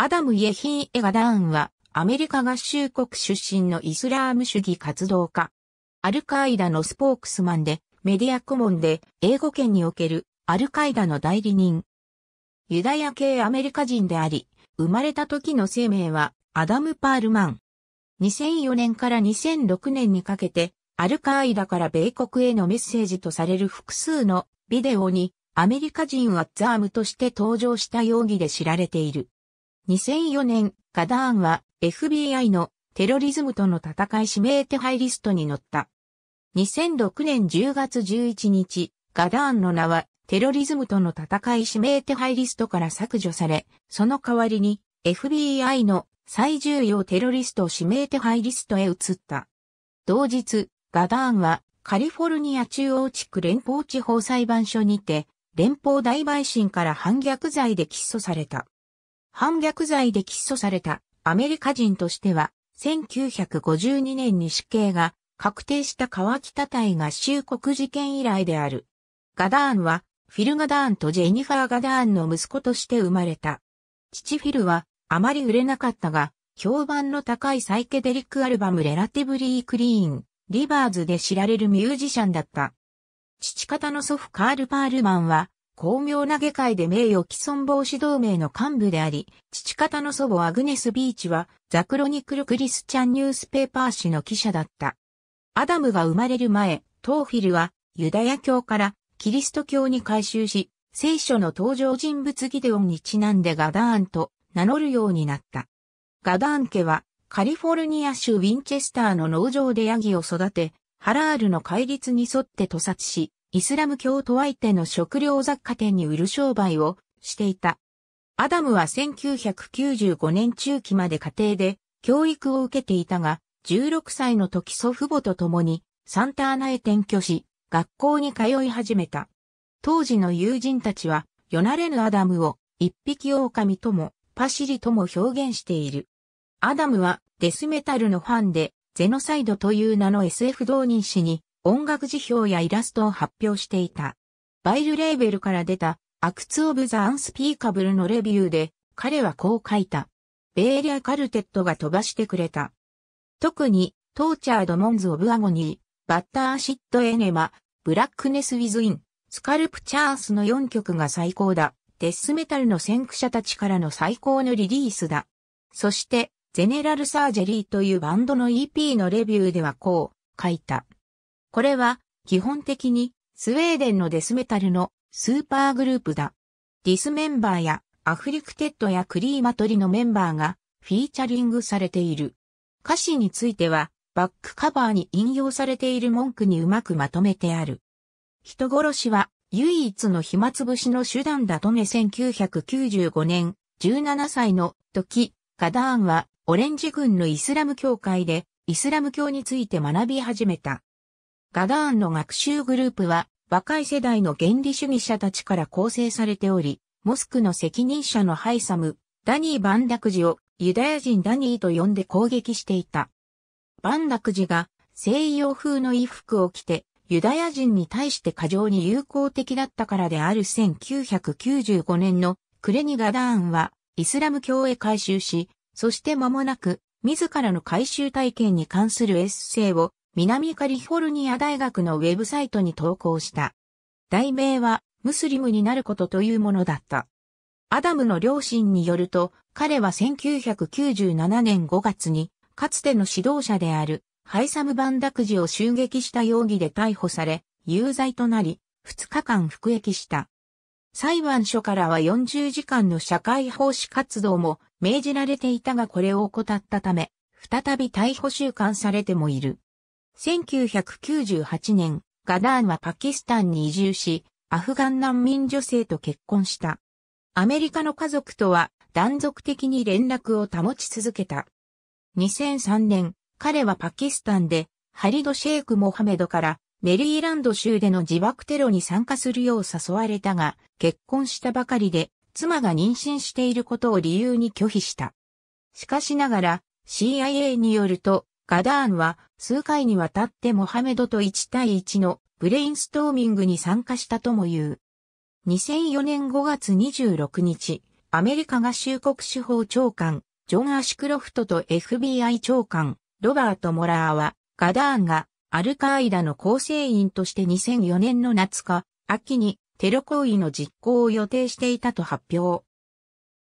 アダム・イェヒン・エガダーンは、アメリカ合衆国出身のイスラーム主義活動家。アルカイダのスポークスマンで、メディア顧問で、英語圏におけるアルカイダの代理人。ユダヤ系アメリカ人であり、生まれた時の生命は、アダム・パールマン。2004年から2006年にかけて、アルカイダから米国へのメッセージとされる複数のビデオに、アメリカ人はザームとして登場した容疑で知られている。2004年、ガダーンは FBI のテロリズムとの戦い指名手配リストに載った。2006年10月11日、ガダーンの名はテロリズムとの戦い指名手配リストから削除され、その代わりに FBI の最重要テロリスト指名手配リストへ移った。同日、ガダーンはカリフォルニア中央地区連邦地方裁判所にて、連邦大陪審から反逆罪で起訴された。反逆罪で起訴されたアメリカ人としては、1952年に死刑が確定した川北隊合衆国事件以来である。ガダーンは、フィル・ガダーンとジェニファー・ガダーンの息子として生まれた。父フィルは、あまり売れなかったが、評判の高いサイケデリックアルバムレラティブリー・クリーン、リバーズで知られるミュージシャンだった。父方の祖父カール・パールマンは、巧妙な下界で名誉毀損防止同盟の幹部であり、父方の祖母アグネス・ビーチは、ザクロニクル・クリスチャン・ニュースペーパー誌の記者だった。アダムが生まれる前、トーフィルは、ユダヤ教からキリスト教に改宗し、聖書の登場人物ギデオンにちなんでガダーンと名乗るようになった。ガダーン家は、カリフォルニア州ウィンチェスターの農場でヤギを育て、ハラールの戒律に沿って屠殺し、イスラム教徒相手の食料雑貨店に売る商売をしていた。アダムは1995年中期まで家庭で教育を受けていたが、16歳の時祖父母と共にサンターナへ転居し、学校に通い始めた。当時の友人たちは、よなれぬアダムを一匹狼ともパシリとも表現している。アダムはデスメタルのファンで、ゼノサイドという名の SF 同人誌に音楽辞表やイラストを発表していた。バイルレーベルから出た、アクツ・オブ・ザ・アンスピーカブルのレビューで、彼はこう書いた。ベーリア・カルテットが飛ばしてくれた。特に、トーチャード・モンズ・オブ・アゴニー、バッター・シッド・エネマ、ブラックネス・ウィズ・イン、スカルプチャースの4曲が最高だ。デスメタルの先駆者たちからの最高のリリースだ。そして、ゼネラル・サージェリーというバンドの EP のレビューではこう書いた。これは、基本的に、スウェーデンのデスメタルのスーパーグループだ。ディスメンバーやアフリクテッドやクリーマトリのメンバーがフィーチャリングされている。歌詞についてはバックカバーに引用されている文句にうまくまとめてある。人殺しは唯一の暇つぶしの手段だとね1995年17歳の時、カダーンはオレンジ軍のイスラム教会でイスラム教について学び始めた。ガダーンの学習グループは、若い世代の原理主義者たちから構成されており、モスクの責任者のハイサム、ダニー・バンダクジをユダヤ人ダニーと呼んで攻撃していた。バンダクジが西洋風の衣服を着てユダヤ人に対して過剰に友好的だったからである1995年のクレニガダーンはイスラム教へ改宗し、そして間もなく自らの改宗体験に関するエッセイを南カリフォルニア大学のウェブサイトに投稿した。題名は、ムスリムになることというものだった。アダムの両親によると、彼は1997年5月に、かつての指導者である、ハイサム・バンダクジを襲撃した容疑で逮捕され、有罪となり、2日間服役した。裁判所からは40時間の社会奉仕活動も命じられていたがこれを怠ったため、再び逮捕収監されてもいる。1998年、ガダーンはパキスタンに移住し、アフガン難民女性と結婚した。アメリカの家族とは断続的に連絡を保ち続けた。2003年、彼はパキスタンでハリド・シェイク・モハメドからメリーランド州での自爆テロに参加するよう誘われたが、結婚したばかりで妻が妊娠していることを理由に拒否した。しかしながら CIA によるとガダーンは数回にわたってモハメドと1対1のブレインストーミングに参加したとも言う。2004年5月26日、アメリカ合衆国司法長官、ジョン・アシクロフトと FBI 長官、ロバート・モラーは、ガダーンがアルカーイダの構成員として2004年の夏か、秋にテロ行為の実行を予定していたと発表。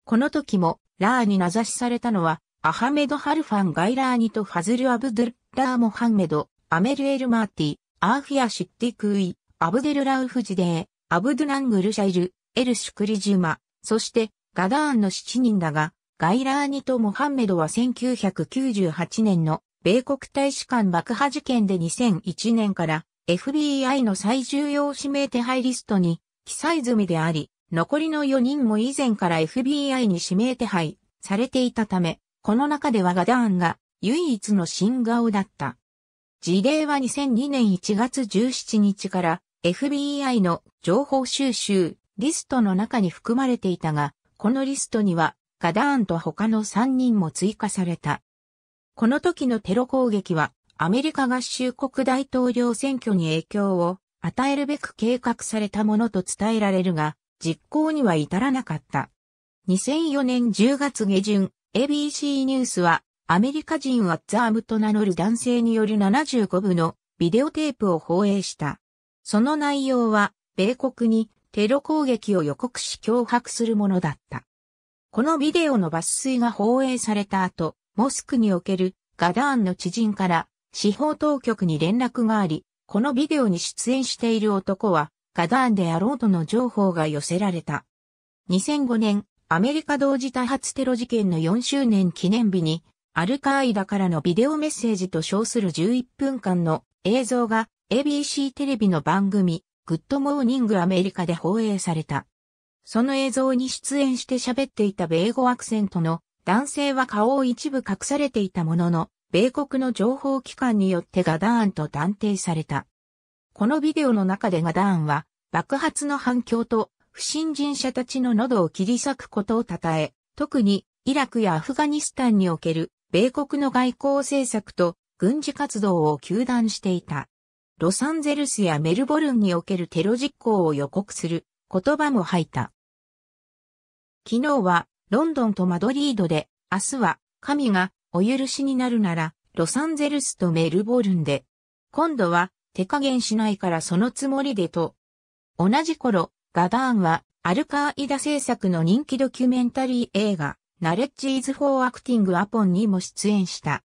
この時も、ラーに名指しされたのは、アハメド・ハルファン・ガイラーニとファズル・アブドゥッラー・モハンメド、アメル・エル・マーティ、アーフィア・シッティ・クイ、アブデル・ラウフ・ジデー、アブドゥ・ナングル・シャイル、エル・シュクリジュマ、そしてガダーンの7人だが、ガイラーニとモハンメドは1998年の米国大使館爆破事件で2001年から FBI の最重要指名手配リストに記載済みであり、残りの4人も以前から FBI に指名手配されていたため、この中ではガダーンが唯一の新顔だった。事例は2002年1月17日から FBI の情報収集リストの中に含まれていたが、このリストにはガダーンと他の3人も追加された。この時のテロ攻撃はアメリカ合衆国大統領選挙に影響を与えるべく計画されたものと伝えられるが、実行には至らなかった。2004年10月下旬、ABC ニュースは、アメリカ人はザームと名乗る男性による75部のビデオテープを放映した。その内容は、米国にテロ攻撃を予告し脅迫するものだった。このビデオの抜粋が放映された後、モスクにおけるガダーンの知人から司法当局に連絡があり、このビデオに出演している男はガダーンであろうとの情報が寄せられた。2005年、アメリカ同時多発テロ事件の4周年記念日に、アルカーイダからのビデオメッセージと称する11分間の映像が ABC テレビの番組、グッドモーニングアメリカで放映された。その映像に出演して喋っていた米語アクセントの男性は顔を一部隠されていたものの、米国の情報機関によってガダーンと断定された。このビデオの中でガダーンは爆発の反響と不信心者たちの喉を切り裂くことを称え、特にイラクやアフガニスタンにおける米国の外交政策と軍事活動を糾弾していた。ロサンゼルスやメルボルンにおけるテロ実行を予告する言葉も吐いた。昨日はロンドンとマドリードで、明日は神がお許しになるならロサンゼルスとメルボルンで、今度は手加減しないからそのつもりでと。同じ頃、ガダーンは、アルカーイダ製作の人気ドキュメンタリー映画、ナレッジーズ・フォー・アクティング・アポンにも出演した。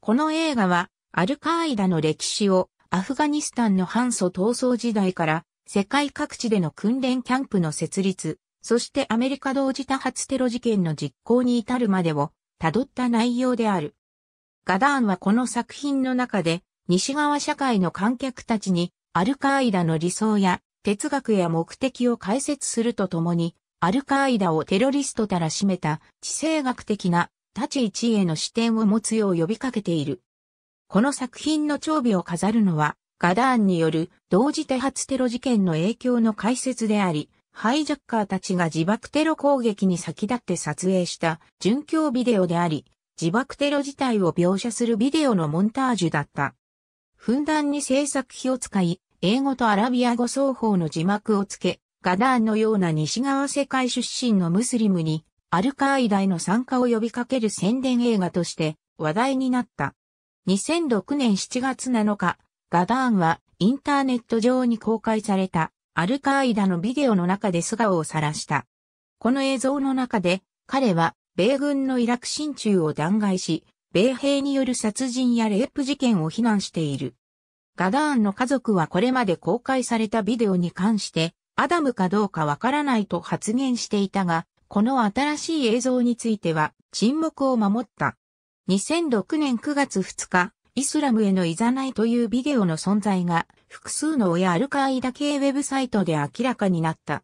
この映画は、アルカーイダの歴史を、アフガニスタンの反祖闘争時代から、世界各地での訓練キャンプの設立、そしてアメリカ同時多発テロ事件の実行に至るまでを、辿った内容である。ガダーンはこの作品の中で、西側社会の観客たちに、アルカーイダの理想や哲学や目的を解説するとともに、アルカーイダをテロリストたらしめた地政学的な立ち位置への視点を持つよう呼びかけている。この作品の長尾を飾るのは、ガダーンによる同時多発テロ事件の影響の解説であり、ハイジャッカーたちが自爆テロ攻撃に先立って撮影した純教ビデオであり、自爆テロ自体を描写するビデオのモンタージュだった。ふんだんに制作費を使い、英語とアラビア語双方の字幕をつけ、ガダーンのような西側世界出身のムスリムに、アルカーイダへの参加を呼びかける宣伝映画として話題になった。2006年7月7日、ガダーンはインターネット上に公開されたアルカーイダのビデオの中で素顔を晒した。この映像の中で彼は米軍のイラク進駐を弾劾し、米兵による殺人やレイプ事件を非難している。ガダーンの家族はこれまで公開されたビデオに関して、アダムかどうかわからないと発言していたが、この新しい映像については沈黙を守った。2006年9月2日、イスラムへのいざないというビデオの存在が複数の親アルカイダ系ウェブサイトで明らかになった。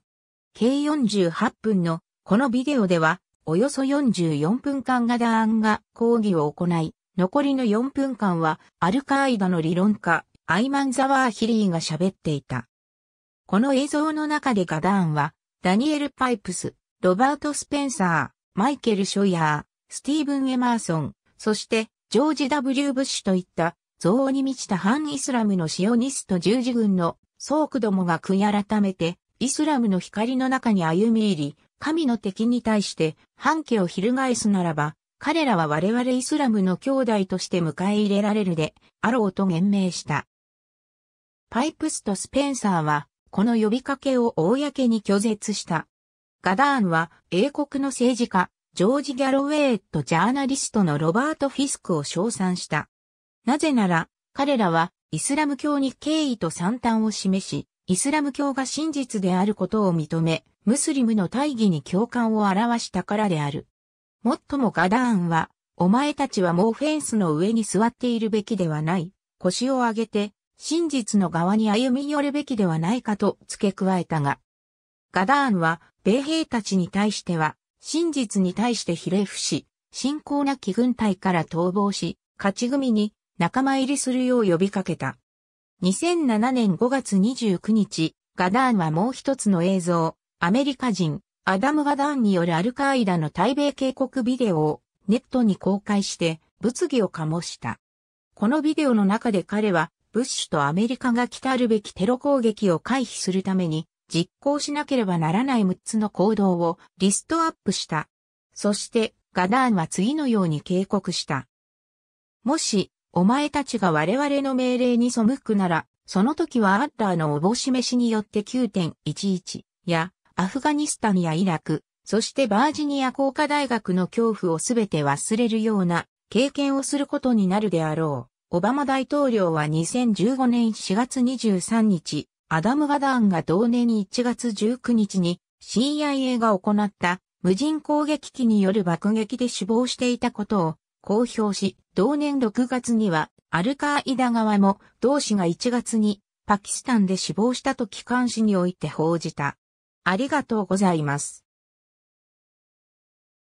計48分のこのビデオでは、およそ44分間ガダーンが講義を行い、残りの4分間はアルカイダの理論家、アイマン・ザワーヒリーが喋っていた。この映像の中でガダーンは、ダニエル・パイプス、ロバート・スペンサー、マイケル・ショイヤー、スティーブン・エマーソン、そしてジョージ・ W・ ブッシュといった憎悪に満ちた反イスラムのシオニスト十字軍の総区どもが悔い改めて、イスラムの光の中に歩み入り、神の敵に対して反旗を翻すならば、彼らは我々イスラムの兄弟として迎え入れられるで、あろうと言明した。パイプスとスペンサーは、この呼びかけを公に拒絶した。ガダーンは、英国の政治家、ジョージ・ギャロウェイとジャーナリストのロバート・フィスクを称賛した。なぜなら、彼らは、イスラム教に敬意と賛嘆を示し、イスラム教が真実であることを認め、ムスリムの大義に共感を表したからである。もっともガダーンは、お前たちはもうフェンスの上に座っているべきではない、腰を上げて、真実の側に歩み寄るべきではないかと付け加えたが、ガダーンは、米兵たちに対しては、真実に対してひれ伏し、信仰なき軍隊から逃亡し、勝ち組に仲間入りするよう呼びかけた。2007年5月29日、ガダーンはもう一つの映像、アメリカ人、アダム・ガダーンによるアルカーイダの対米警告ビデオをネットに公開して物議を醸した。このビデオの中で彼はブッシュとアメリカが来たるべきテロ攻撃を回避するために実行しなければならない6つの行動をリストアップした。そしてガダーンは次のように警告した。もし、お前たちが我々の命令に背くなら、その時はアッラーのおぼし飯によって9.11やアフガニスタンやイラク、そしてバージニア工科大学の恐怖をすべて忘れるような経験をすることになるであろう。オバマ大統領は2015年4月23日、アダム・ガダーンが同年1月19日に CIA が行った無人攻撃機による爆撃で死亡していたことを公表し、同年6月にはアルカーイダ側も同氏が1月にパキスタンで死亡したと機関紙において報じた。ありがとうございます。